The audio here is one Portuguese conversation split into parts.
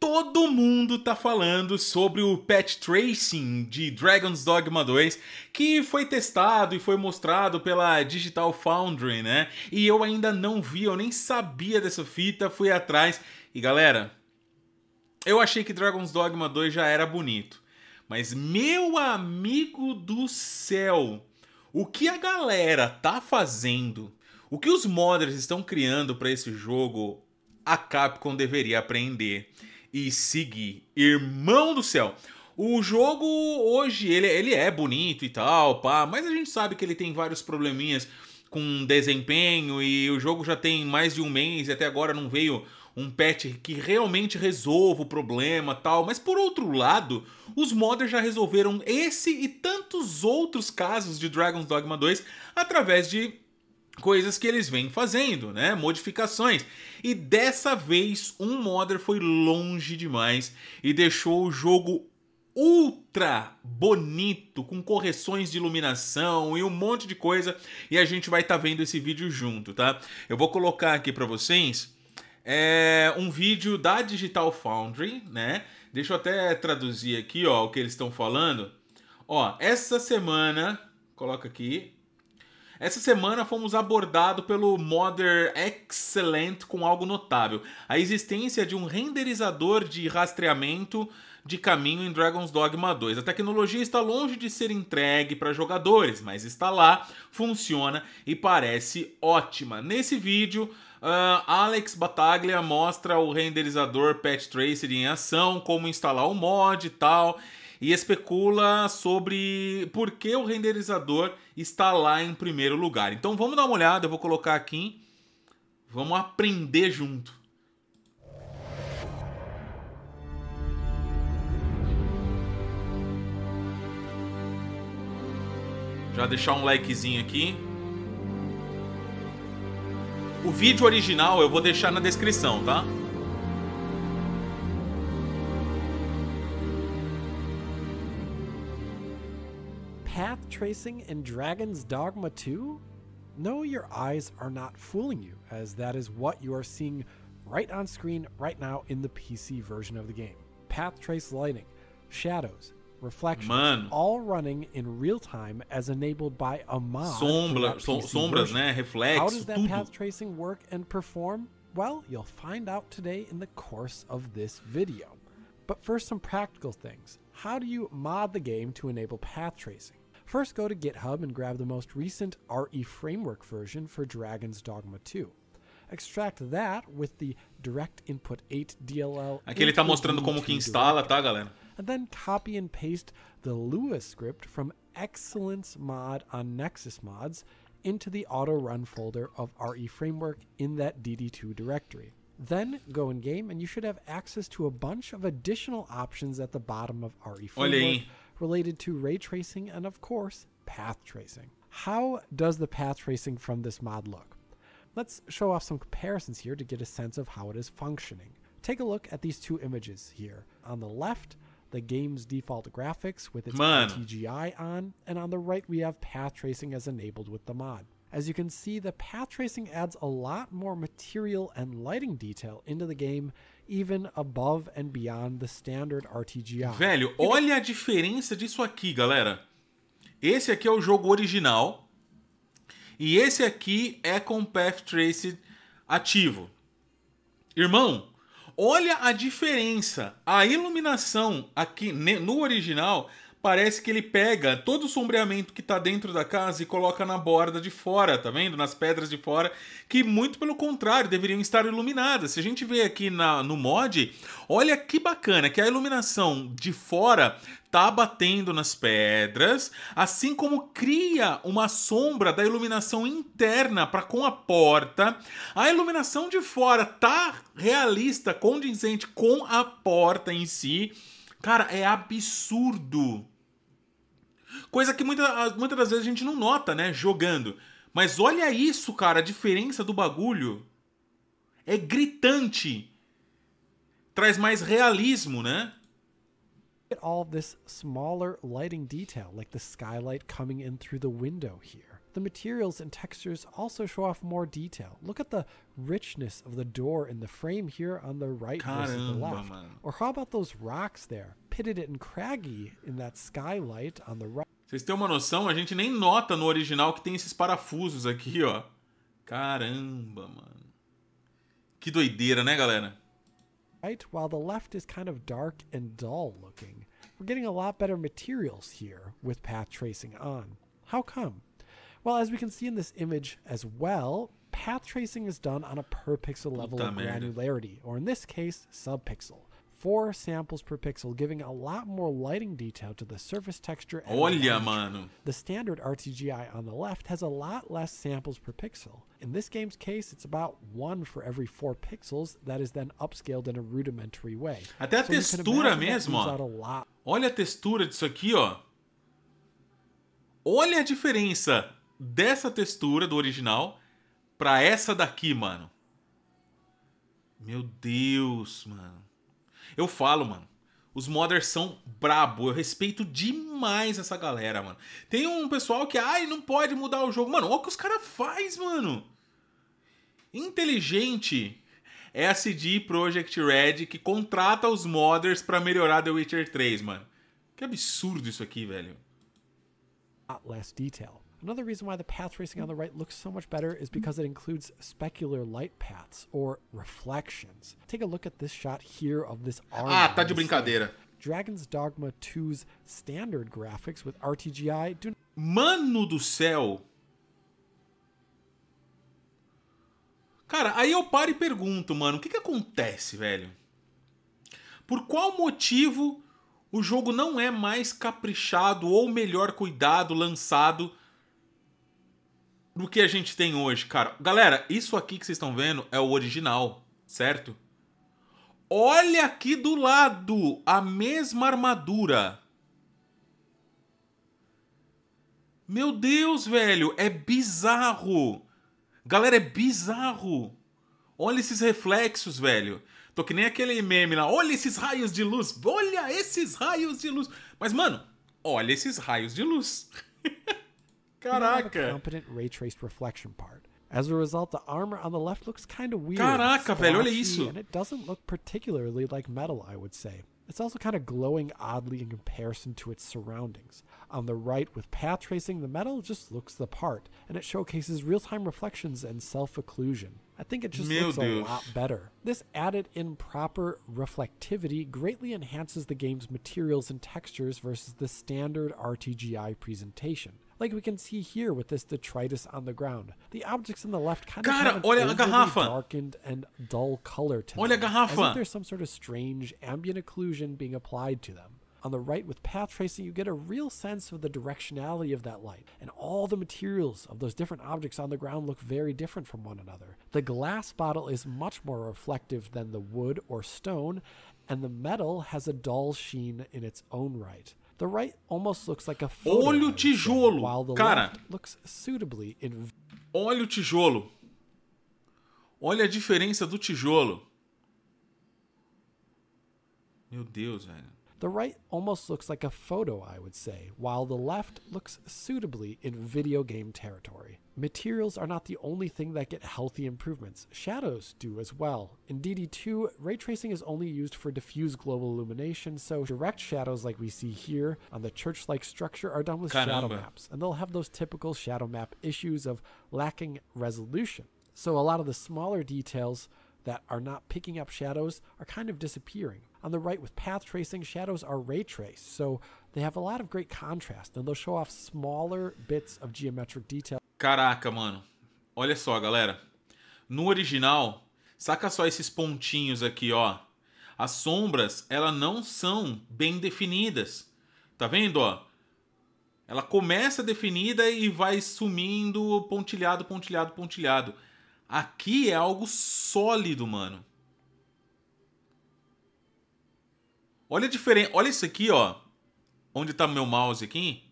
todo mundo tá falando sobre o patch tracing de Dragon's Dogma 2, que foi testado e foi mostrado pela Digital Foundry, né? E eu ainda não vi, eu nem sabia dessa fita, fui atrás. E galera, eu achei que Dragon's Dogma 2 já era bonito. Mas meu amigo do céu, o que a galera tá fazendo? O que os modders estão criando para esse jogo? A Capcom deveria aprender e Sig, irmão do céu. O jogo hoje, ele, ele é bonito e tal, pá, mas a gente sabe que ele tem vários probleminhas com desempenho e o jogo já tem mais de um mês e até agora não veio um patch que realmente resolva o problema tal. Mas por outro lado, os modders já resolveram esse e tantos outros casos de Dragon's Dogma 2 através de coisas que eles vêm fazendo, né? Modificações. E dessa vez um modder foi longe demais e deixou o jogo ultra bonito, com correções de iluminação e um monte de coisa, e a gente vai estar tá vendo esse vídeo junto, tá? Eu vou colocar aqui para vocês é, um vídeo da Digital Foundry, né? Deixa eu até traduzir aqui, ó, o que eles estão falando. Ó, essa semana, coloca aqui, essa semana fomos abordados pelo modder Excellent com algo notável: a existência de um renderizador de rastreamento de caminho em Dragon's Dogma 2. A tecnologia está longe de ser entregue para jogadores, mas está lá, funciona e parece ótima. Nesse vídeo, uh, Alex Bataglia mostra o renderizador Patch Tracer em ação, como instalar o mod e tal e especula sobre por que o renderizador está lá em primeiro lugar. Então vamos dar uma olhada, eu vou colocar aqui. Vamos aprender junto. Já deixar um likezinho aqui. O vídeo original eu vou deixar na descrição, tá? tracing in Dragon's Dogma 2? No, your eyes are not fooling you, as that is what you are seeing right on screen right now in the PC version of the game. Path trace lighting, shadows, reflections, Man. all running in real time as enabled by a mod. Sombra, som sombras, version. né? Reflexo, How does that tudo. path tracing work and perform? Well, you'll find out today in the course of this video. But first, some practical things. How do you mod the game to enable path tracing? First, go to GitHub and grab the most recent RE framework version for Dragon's Dogma 2. Extract that with the Direct Input 8 DLL. Aqui ele mostrando como que instala, tá, galera? And then copy and paste the Lua script from Excellence mod on Nexus mods into the auto run folder of RE framework in that DD2 directory. Then go in game and you should have access to a bunch of additional options at the bottom of RE framework related to ray tracing and, of course, path tracing. How does the path tracing from this mod look? Let's show off some comparisons here to get a sense of how it is functioning. Take a look at these two images here. On the left, the game's default graphics with its TGI on, and on the right we have path tracing as enabled with the mod. As you can see, the path tracing adds a lot more material and lighting detail into the game, even above and beyond the standard RTGI. Velho, olha a diferença disso aqui, galera. Esse aqui é o jogo original e esse aqui é com path tracing ativo. Irmão, olha a diferença. A iluminação aqui no original parece que ele pega todo o sombreamento que tá dentro da casa e coloca na borda de fora, tá vendo? Nas pedras de fora, que muito pelo contrário, deveriam estar iluminadas. Se a gente vê aqui na, no mod, olha que bacana, que a iluminação de fora tá batendo nas pedras, assim como cria uma sombra da iluminação interna para com a porta. A iluminação de fora tá realista, condizente com a porta em si. Cara, é absurdo Coisa que muita, muitas das vezes a gente não nota, né? Jogando. Mas olha isso, cara, a diferença do bagulho é gritante. Traz mais realismo, né? all this smaller lighting detail, like the skylight coming in through the window here. The materials and textures also show off more detail. Look at the richness of the door in the frame here on the right Caramba, versus the left. Man. Or how about those rocks there, pitted and craggy in that skylight on the right? Vocês têm uma noção? A gente nem nota no original que tem esses parafusos aqui, ó. Caramba, mano. Que doideira, né, galera? Right, while the left is kind of dark and dull looking, we're getting a lot better materials here with path tracing on. How come? Well, as we can see in this image as well, path tracing is done on a per pixel level Puta of merda. or in this case, subpixel four samples per pixel, giving a lot more lighting detail to the surface texture. And Olha, mano. The standard RTGI on the left has a lot less samples per pixel. In this game's case, it's about one for every four pixels that is then upscaled in a rudimentary way. Até a so textura mesmo, ó. Olha a textura disso aqui, ó. Olha a diferença dessa textura do original para essa daqui, mano. Meu Deus, mano. Eu falo, mano. Os modders são brabo. Eu respeito demais essa galera, mano. Tem um pessoal que, ai, não pode mudar o jogo. Mano, olha o que os caras faz, mano. Inteligente é a CD Projekt Red que contrata os modders para melhorar The Witcher 3, mano. Que absurdo isso aqui, velho. Less detail. Another reason why the path tracing on the right looks so much better is because it includes specular light paths or reflections. Take a look at this shot here of this arm. Ah, tá de brincadeira. Dragon's Dogma 2's standard graphics with RTGI do Mano do céu. Cara, aí eu paro e pergunto, mano, o que que acontece, velho? Por qual motivo o jogo não é mais caprichado ou melhor cuidado, lançado do que a gente tem hoje, cara. Galera, isso aqui que vocês estão vendo é o original, certo? Olha aqui do lado a mesma armadura. Meu Deus, velho, é bizarro. Galera, é bizarro. Olha esses reflexos, velho. Tô que nem aquele meme lá. Olha esses raios de luz. Olha esses raios de luz. Mas, mano, olha esses raios de luz. Caraca. a competent ray traced reflection part. As a result, the armor on the left looks kind of weird. Caraca, velho, olha isso. And it doesn't look particularly like metal, I would say. It's also kind of glowing oddly in comparison to its surroundings. On the right, with path tracing, the metal just looks the part, and it showcases real time reflections and self occlusion. I think it just Meu looks Deus. a lot better. This added in proper reflectivity greatly enhances the game's materials and textures versus the standard RTGI presentation like we can see here with this detritus on the ground. The objects on the left kind of have a garrafa. darkened and dull color to them, as if there's some sort of strange ambient occlusion being applied to them. On the right with path tracing, you get a real sense of the directionality of that light, and all the materials of those different objects on the ground look very different from one another. The glass bottle is much more reflective than the wood or stone, and the metal has a dull sheen in its own right. The right almost looks like a Olha o tijolo. Cara, looks suitably in... olha o tijolo. Olha a diferença do tijolo. Meu Deus, velho. The right almost looks like a photo, I would say, while the left looks suitably in video game territory. Materials are not the only thing that get healthy improvements, shadows do as well. In DD2, ray tracing is only used for diffuse global illumination, so direct shadows like we see here on the church like structure are done with shadow maps, and they'll have those typical shadow map issues of lacking resolution. So a lot of the smaller details that are not picking up shadows are kind of disappearing. On the right with path tracing, shadows are ray traced, so they have a lot of great contrast, and they'll show off smaller bits of geometric detail. Caraca, mano. Olha só, galera. No original, saca só esses pontinhos aqui, ó. As sombras, elas não são bem definidas. Tá vendo, ó? Ela começa definida e vai sumindo pontilhado, pontilhado, pontilhado. Aqui é algo sólido, mano. Olha a diferença. Olha isso aqui, ó. Onde tá meu mouse aqui.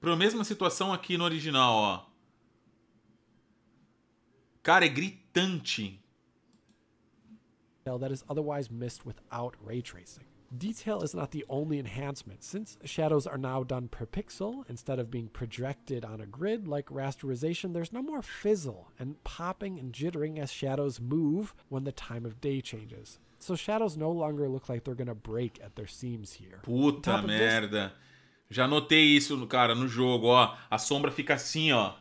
Pra mesma situação aqui no original, ó. Cara, é gritante. That is otherwise missed without ray tracing. Detail is not the only enhancement. Since shadows are now done per pixel instead of being projected on a grid like rasterization, there's no more fizzle and popping and jittering as shadows move when the time of day changes. So shadows no longer look like they're gonna break at their seams here. Puta merda. This... Já notei isso, cara, no jogo, ó. A sombra fica assim, ó.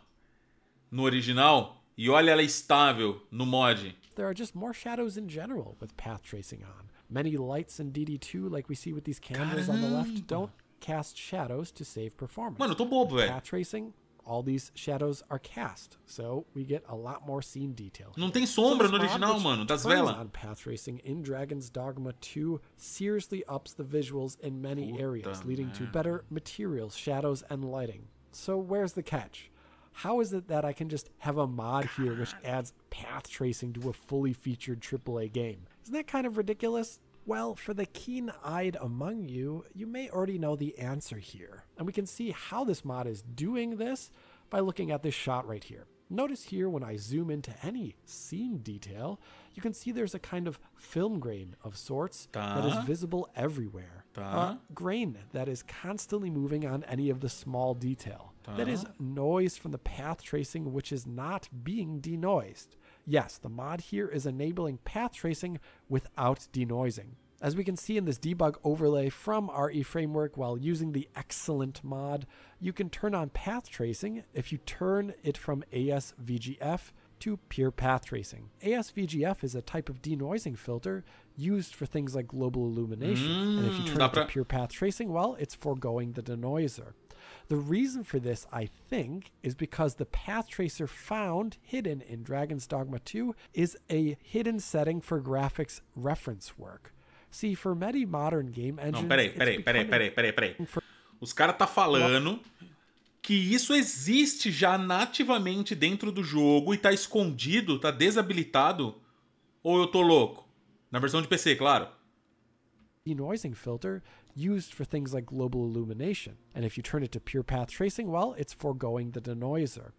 No original. E olha ela estável no mod. There are just more shadows in general with path tracing on. Many lights in DD2, like we see with these candles Caramba. on the left, don't cast shadows to save performance. Mano, eu tô bobo, velho. Path tracing all these shadows are cast, so we get a lot more scene detail. Here. Não tem sombra so no original, mano, das velas. on path racing in Dragon's Dogma 2 seriously ups the visuals in many Puta areas, leading man. to better materials, shadows, and lighting. So where's the catch? How is it that I can just have a mod God. here which adds path tracing to a fully featured AAA game? Isn't that kind of ridiculous? Well, for the keen eyed among you, you may already know the answer here. And we can see how this mod is doing this by looking at this shot right here. Notice here when I zoom into any scene detail, you can see there's a kind of film grain of sorts that is visible everywhere. grain that is constantly moving on any of the small detail. That is noise from the path tracing which is not being denoised. Yes, the mod here is enabling path tracing without denoising. As we can see in this debug overlay from RE Framework while using the excellent mod, you can turn on path tracing if you turn it from ASVGF to pure path tracing. ASVGF is a type of denoising filter used for things like global illumination. Mm, and if you mm. turn it to pure path tracing, well, it's foregoing the denoiser. The reason for this, I think, is because the path tracer found hidden in Dragon's Dogma 2 is a hidden setting for graphics reference work. See, for many modern game engines. Não, peraí, peraí, peraí, peraí, peraí, peraí. Os caras tá falando que isso existe já nativamente dentro do jogo e tá escondido, tá desabilitado. Ou eu tô louco? Na versão de PC, claro. Denoising filter used for things like global illumination. And if you turn it to pure path tracing, well, it's foregoing the denoiser.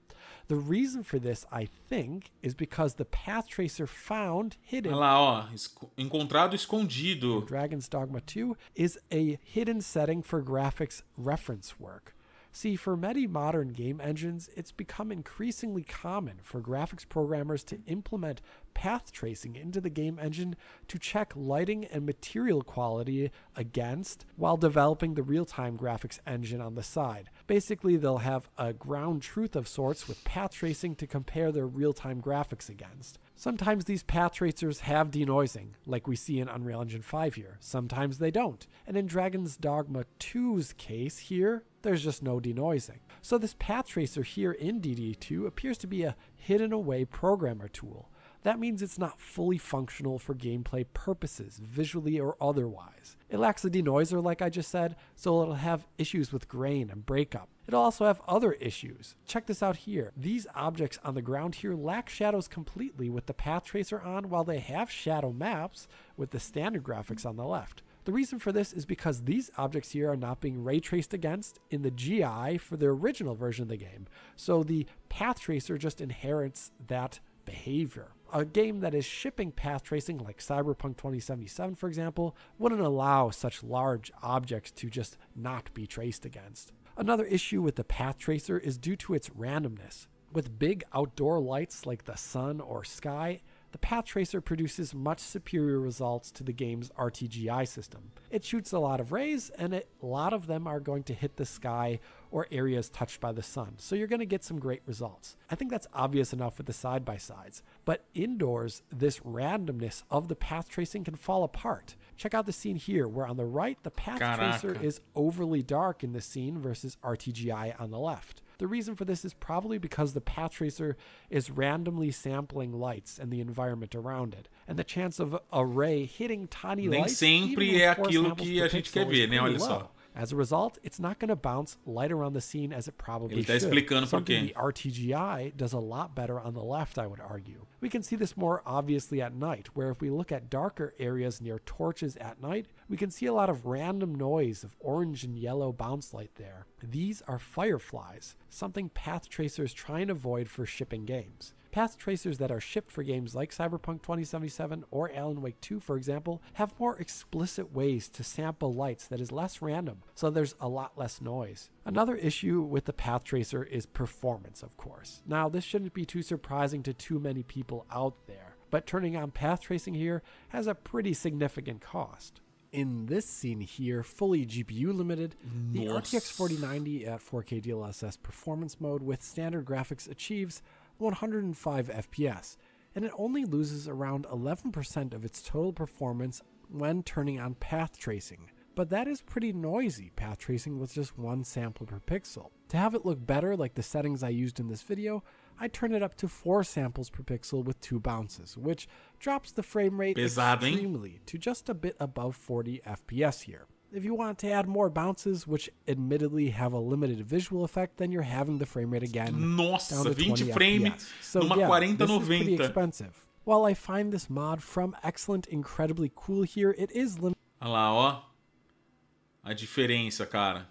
The reason for this, I think, is because the path tracer found hidden. Olha lá, ó, encontrado escondido. Dragon's Dogma 2 is a hidden setting for graphics reference work. See, for many modern game engines, it's become increasingly common for graphics programmers to implement path tracing into the game engine to check lighting and material quality against while developing the real time graphics engine on the side. Basically, they'll have a ground truth of sorts with path tracing to compare their real time graphics against. Sometimes these path tracers have denoising, like we see in Unreal Engine 5 here. Sometimes they don't. And in Dragon's Dogma 2's case here, there's just no denoising. So this path tracer here in DD2 appears to be a hidden away programmer tool. That means it's not fully functional for gameplay purposes, visually or otherwise. It lacks a denoiser, like I just said, so it'll have issues with grain and breakup. It'll also have other issues. Check this out here. These objects on the ground here lack shadows completely with the path tracer on, while they have shadow maps with the standard graphics on the left. The reason for this is because these objects here are not being ray traced against in the GI for the original version of the game, so the path tracer just inherits that behavior a game that is shipping path tracing, like Cyberpunk 2077, for example, wouldn't allow such large objects to just not be traced against. Another issue with the path tracer is due to its randomness. With big outdoor lights like the sun or sky, the path tracer produces much superior results to the game's RTGI system. It shoots a lot of rays, and a lot of them are going to hit the sky or areas touched by the sun, so you're going to get some great results. I think that's obvious enough with the side by sides, but indoors, this randomness of the path tracing can fall apart. Check out the scene here, where on the right, the path Caraca. tracer is overly dark in the scene versus RTGI on the left. The reason for this is probably because the path tracer is randomly sampling lights and the environment around it. And the chance of a ray hitting tiny Nem lights, sempre é aquilo que a gente quer ver, né? Olha low. As a result, it's not going to bounce light around the scene as it probably Ele should. Something the RTGI does a lot better on the left, I would argue. We can see this more obviously at night, where if we look at darker areas near torches at night, we can see a lot of random noise of orange and yellow bounce light there. These are fireflies, something path tracers try and avoid for shipping games. Path tracers that are shipped for games like Cyberpunk 2077 or Alan Wake 2, for example, have more explicit ways to sample lights that is less random, so there's a lot less noise. Another issue with the path tracer is performance, of course. Now, this shouldn't be too surprising to too many people out there, but turning on path tracing here has a pretty significant cost in this scene here, fully GPU limited, the RTX 4090 at 4K DLSS performance mode with standard graphics achieves 105 FPS, and it only loses around 11% of its total performance when turning on path tracing. But that is pretty noisy, path tracing with just one sample per pixel. To have it look better like the settings I used in this video, I turned it up to 4 samples per pixel with 2 bounces, which drops the frame rate Bizarre. extremely to just a bit above 40 FPS here. if you want to add more bounces, which admittedly have a limited visual effect, then you're having the frame rate again. Nossa, 20 frames so, numa yeah, 40 this 90. Is pretty expensive. While I find this mod from excellent, incredibly cool here, it is limited. Olha lá, ó. A diferença, cara.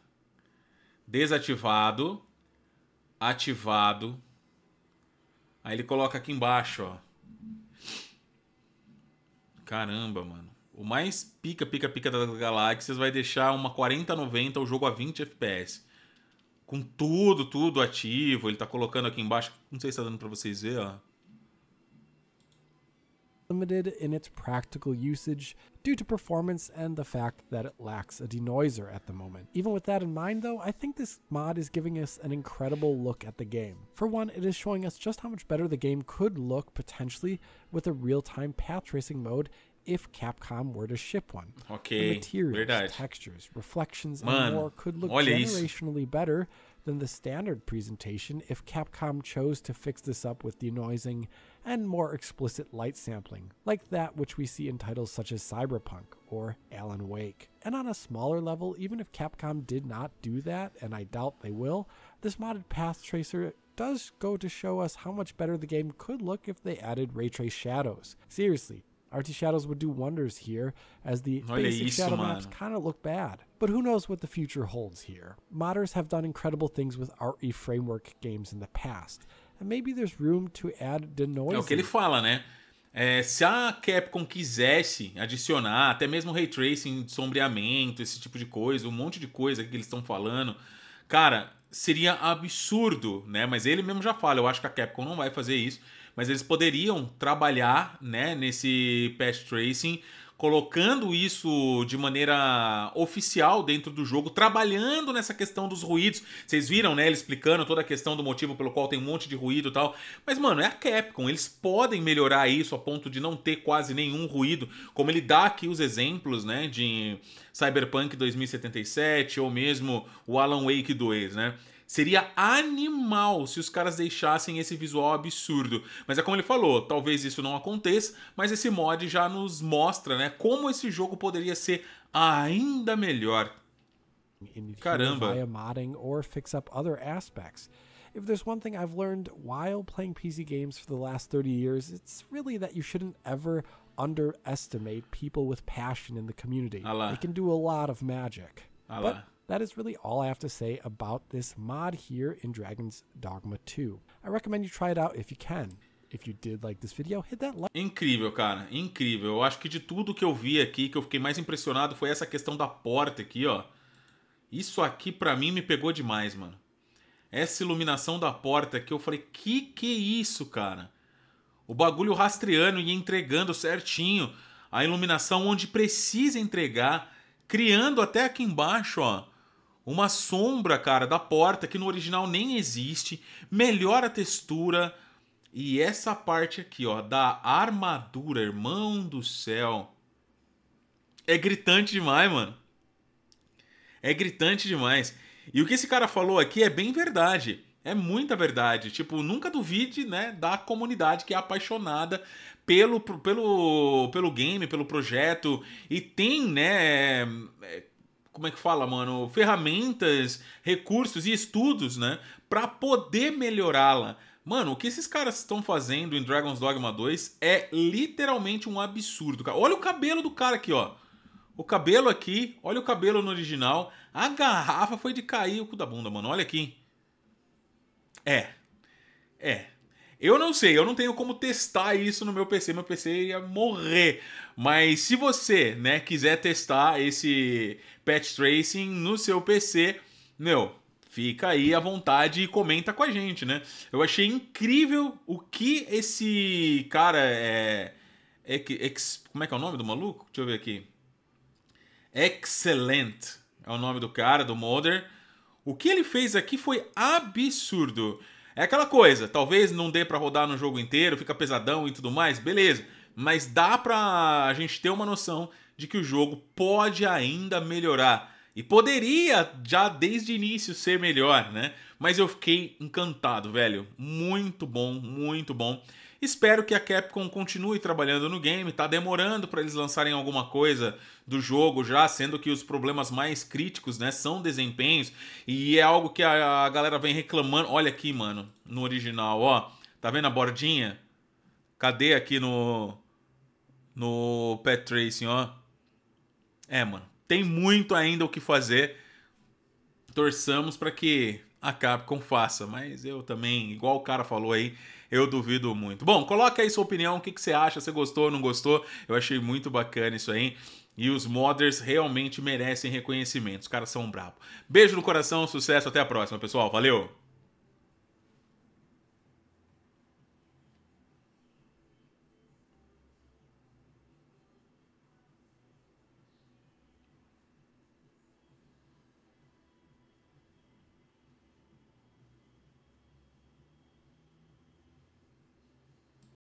Desativado, ativado. Aí ele coloca aqui embaixo, ó. Caramba, mano. O mais pica, pica, pica das galáxias vai deixar uma 4090 o jogo a 20 FPS. Com tudo, tudo ativo. Ele tá colocando aqui embaixo. Não sei se tá dando pra vocês ver, ó. Limited in its practical usage due to performance and the fact that it lacks a denoiser at the moment. Even with that in mind, though, I think this mod is giving us an incredible look at the game. For one, it is showing us just how much better the game could look potentially with a real time path tracing mode if Capcom were to ship one. Ok, the materials, verdade. textures, reflections, and more could look generationally isso. better than the standard presentation if Capcom chose to fix this up with denoising and more explicit light sampling, like that which we see in titles such as Cyberpunk or Alan Wake. And on a smaller level, even if Capcom did not do that, and I doubt they will, this modded path tracer does go to show us how much better the game could look if they added ray trace shadows. Seriously, RT Shadows would do wonders here, as the Olha basic isso, Shadow mano. maps kind of look bad. But who knows what the future holds here? Modders have done incredible things with RE Framework games in the past, and maybe there's room to add the É o que ele fala, né? É, se a Capcom quisesse adicionar até mesmo ray tracing, sombreamento, esse tipo de coisa, um monte de coisa que eles estão falando, cara, seria absurdo, né? Mas ele mesmo já fala, eu acho que a Capcom não vai fazer isso, mas eles poderiam trabalhar, né, nesse patch tracing colocando isso de maneira oficial dentro do jogo, trabalhando nessa questão dos ruídos. Vocês viram, né, ele explicando toda a questão do motivo pelo qual tem um monte de ruído e tal. Mas mano, é a Capcom, eles podem melhorar isso a ponto de não ter quase nenhum ruído, como ele dá aqui os exemplos, né, de Cyberpunk 2077 ou mesmo o Alan Wake 2, né? Seria animal se os caras deixassem esse visual absurdo. Mas é como ele falou, talvez isso não aconteça, mas esse mod já nos mostra, né, como esse jogo poderia ser ainda melhor. Caramba. Via modding or fix up other aspects. if there's one thing I've learned while playing PC games for the last 30 years, it's really that you shouldn't ever underestimate people with passion in the community. Ah They can do a lot of magic. Ah But That is really all I have to say about this mod here in Dragon's Dogma 2. I recommend you try it out if you can. If you did like this video, hit that like. Incrível, cara, incrível. Eu acho que de tudo que eu vi aqui, que eu fiquei mais impressionado foi essa questão da porta aqui, ó. Isso aqui para mim me pegou demais, mano. Essa iluminação da porta aqui, eu falei, que que é isso, cara? O bagulho rastreando e entregando certinho. A iluminação onde precisa entregar, criando até aqui embaixo, ó uma sombra, cara, da porta que no original nem existe, melhora a textura. E essa parte aqui, ó, da armadura, irmão do céu. É gritante demais, mano. É gritante demais. E o que esse cara falou aqui é bem verdade. É muita verdade. Tipo, nunca duvide, né, da comunidade que é apaixonada pelo, pelo, pelo game, pelo projeto. E tem, né, é, como é que fala, mano, ferramentas, recursos e estudos, né, para poder melhorá-la. Mano, o que esses caras estão fazendo em Dragon's Dogma 2 é literalmente um absurdo, cara. Olha o cabelo do cara aqui, ó. O cabelo aqui, olha o cabelo no original. A garrafa foi de cair o cu da bunda, mano. Olha aqui. É. É. Eu não sei, eu não tenho como testar isso no meu PC, meu PC ia morrer. Mas se você, né, quiser testar esse Patch Tracing no seu PC, meu, fica aí à vontade e comenta com a gente, né? Eu achei incrível o que esse cara é. é ex, como é que é o nome do maluco? Deixa eu ver aqui. Excelente é o nome do cara, do Modder. O que ele fez aqui foi absurdo. É aquela coisa, talvez não dê para rodar no jogo inteiro, fica pesadão e tudo mais, beleza. Mas dá pra a gente ter uma noção de que o jogo pode ainda melhorar. E poderia já desde o início ser melhor, né? Mas eu fiquei encantado, velho. Muito bom, muito bom. Espero que a Capcom continue trabalhando no game. Tá demorando para eles lançarem alguma coisa do jogo já, sendo que os problemas mais críticos, né, são desempenhos e é algo que a, a galera vem reclamando. Olha aqui, mano, no original, ó. Tá vendo a bordinha? Cadê aqui no no Pet Tracing, ó? É, mano. Tem muito ainda o que fazer. Torçamos para que a Capcom faça, mas eu também, igual o cara falou aí, eu duvido muito. Bom, coloca aí sua opinião, o que, que você acha, você gostou ou não gostou? Eu achei muito bacana isso aí. E os modders realmente merecem reconhecimento. Os caras são bravos. Beijo no coração, sucesso, até a próxima, pessoal. Valeu!